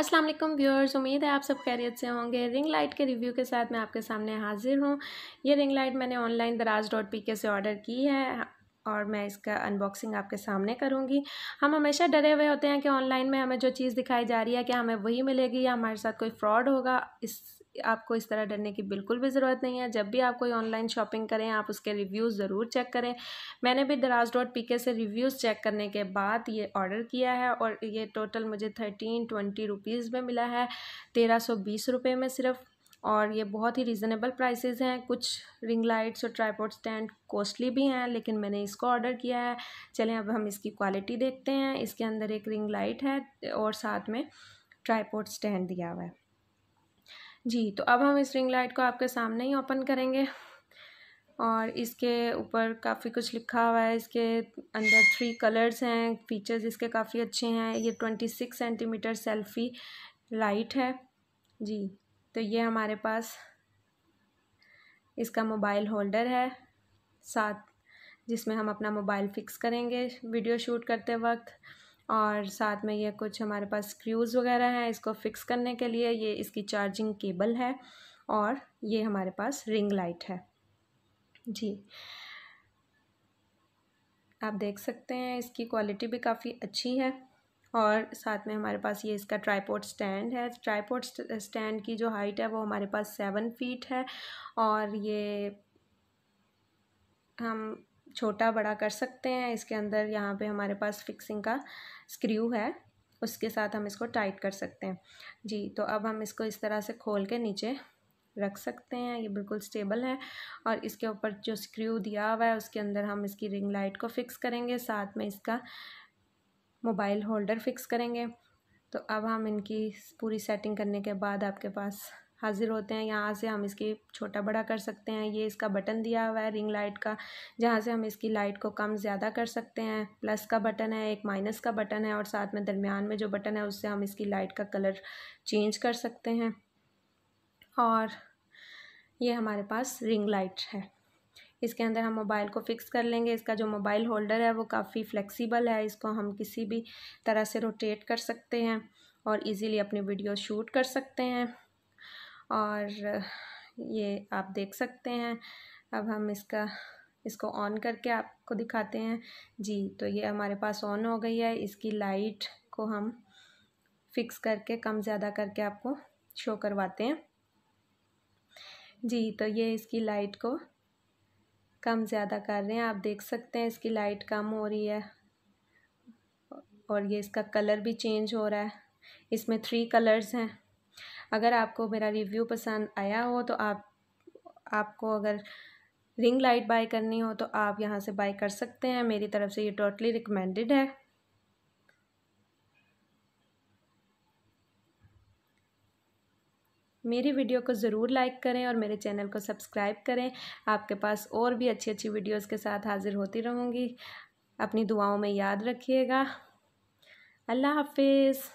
अस्सलाम वालेकुम व्यूअर्स उम्मीद है आप सब खैरियत से होंगे रिंग लाइट के रिव्यू के साथ मैं आपके सामने हाजिर हूँ ये रिंग लाइट मैंने online Daraz dot P K से ऑर्डर की है और मैं इसका अनबॉक्सिंग आपके सामने करूँगी हम हमेशा डरे हुए होते हैं कि ऑनलाइन में हमें जो चीज़ दिखाई जा रही है कि हमें वही मिलेगी या हमारे साथ कोई फ्रॉड होगा इस आपको इस तरह डरने की बिल्कुल भी ज़रूरत नहीं है जब भी आप कोई ऑनलाइन शॉपिंग करें आप उसके रिव्यूज़ ज़रूर चेक करें मैंने भी दराज डॉट पी के से रिव्यूज़ चेक करने के बाद ये ऑर्डर किया है और ये टोटल मुझे थर्टीन ट्वेंटी रुपीज़ में मिला है तेरह सौ बीस रुपये में सिर्फ और ये बहुत ही रीज़नेबल प्राइसेस हैं कुछ रिंग लाइट्स और ट्राईपोर्ट स्टैंड कॉस्टली भी हैं लेकिन मैंने इसको ऑर्डर किया है चलें अब हम इसकी क्वालिटी देखते हैं इसके अंदर एक रिंग लाइट है और साथ में ट्राईपोर्ट स्टैंड दिया हुआ है जी तो अब हम इस रिंग लाइट को आपके सामने ही ओपन करेंगे और इसके ऊपर काफ़ी कुछ लिखा हुआ है इसके अंदर थ्री कलर्स हैं फीचर्स इसके काफ़ी अच्छे हैं ये twenty six centimeter selfie light है जी तो ये हमारे पास इसका मोबाइल होल्डर है साथ जिसमें हम अपना मोबाइल फ़िक्स करेंगे वीडियो शूट करते वक्त और साथ में ये कुछ हमारे पास स्क्रूज़ वगैरह हैं इसको फिक्स करने के लिए ये इसकी चार्जिंग केबल है और ये हमारे पास रिंग लाइट है जी आप देख सकते हैं इसकी क्वालिटी भी काफ़ी अच्छी है और साथ में हमारे पास ये इसका ट्राईपोर्ट स्टैंड है ट्राईपोर्ट स्टैंड की जो हाइट है वो हमारे पास सेवन फीट है और ये हम छोटा बड़ा कर सकते हैं इसके अंदर यहाँ पे हमारे पास फिक्सिंग का स्क्रू है उसके साथ हम इसको टाइट कर सकते हैं जी तो अब हम इसको इस तरह से खोल के नीचे रख सकते हैं ये बिल्कुल स्टेबल है और इसके ऊपर जो स्क्रू दिया हुआ है उसके अंदर हम इसकी रिंग लाइट को फिक्स करेंगे साथ में इसका मोबाइल होल्डर फिक्स करेंगे तो अब हम इनकी पूरी सेटिंग करने के बाद आपके पास हाज़िर होते हैं यहाँ से हम इसकी छोटा बड़ा कर सकते हैं ये इसका बटन दिया हुआ है रिंग लाइट का जहाँ से हम इसकी लाइट को कम ज़्यादा कर सकते हैं प्लस का बटन है एक माइनस का बटन है और साथ में दरमियान में जो बटन है उससे हम इसकी लाइट का कलर चेंज कर सकते हैं और ये हमारे पास रिंग लाइट है इसके अंदर हम मोबाइल को फ़िक्स कर लेंगे इसका जो मोबाइल होल्डर है वो काफ़ी फ्लेक्सिबल है इसको हम किसी भी तरह से रोटेट कर सकते हैं और इजीली अपनी वीडियो शूट कर सकते हैं और ये आप देख सकते हैं अब हम इसका इसको ऑन करके आपको दिखाते हैं जी तो ये हमारे पास ऑन हो गई है इसकी लाइट को हम फिक्स करके कम ज़्यादा करके आपको शो करवाते हैं जी तो ये इसकी लाइट को कम ज़्यादा कर रहे हैं आप देख सकते हैं इसकी लाइट कम हो रही है और ये इसका कलर भी चेंज हो रहा है इसमें थ्री कलर्स हैं अगर आपको मेरा रिव्यू पसंद आया हो तो आप आपको अगर रिंग लाइट बाय करनी हो तो आप यहाँ से बाय कर सकते हैं मेरी तरफ से ये टोटली रिकमेंडेड है मेरी वीडियो को ज़रूर लाइक करें और मेरे चैनल को सब्सक्राइब करें आपके पास और भी अच्छी अच्छी वीडियोस के साथ हाज़िर होती रहूँगी अपनी दुआओं में याद रखिएगा अल्लाह हाफिज़